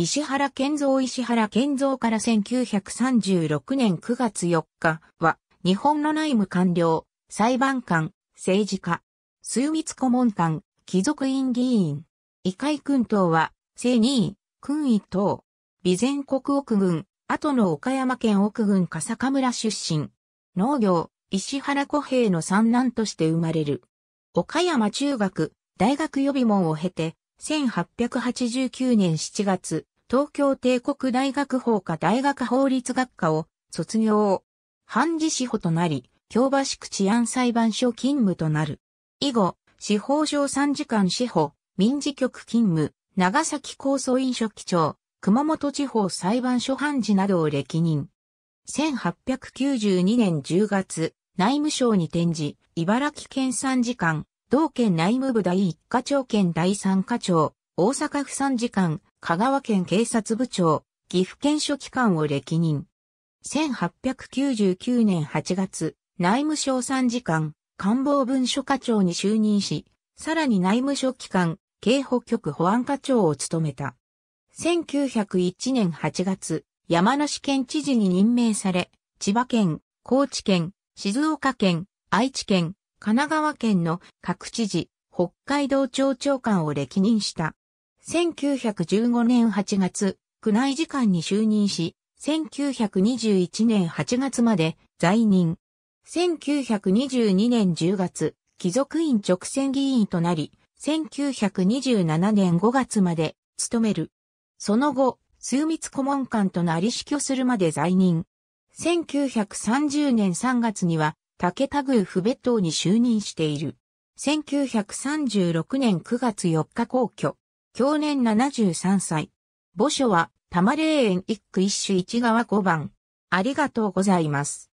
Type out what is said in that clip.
石原健造石原健造から1936年9月4日は、日本の内務官僚、裁判官、政治家、枢密顧問官、貴族院議員、異界君等は、正二位、君位等、備前国奥軍、後の岡山県奥軍笠賀村出身、農業、石原小平の三男として生まれる。岡山中学、大学予備門を経て、1889年7月、東京帝国大学法科大学法律学科を卒業。判事司法となり、京橋区治安裁判所勤務となる。以後、司法省参事官司法、民事局勤務、長崎高層院書記長、熊本地方裁判所判事などを歴任。1892年10月、内務省に転じ、茨城県参事官、同県内務部第1課長県第3課長、大阪府参事官、香川県警察部長、岐阜県書記官を歴任。1899年8月、内務省参事官、官房文書課長に就任し、さらに内務省機関、警保局保安課長を務めた。1901年8月、山梨県知事に任命され、千葉県、高知県、静岡県、愛知県、神奈川県の各知事、北海道庁長官を歴任した。1915年8月、区内次官に就任し、1921年8月まで在任。1922年10月、貴族院直選議員となり、1927年5月まで務める。その後、数密顧問官となり死去するまで在任。1930年3月には、竹田宮不別当に就任している。1936年9月4日皇居、去年73歳。墓所は、玉霊園一区一種一川五番。ありがとうございます。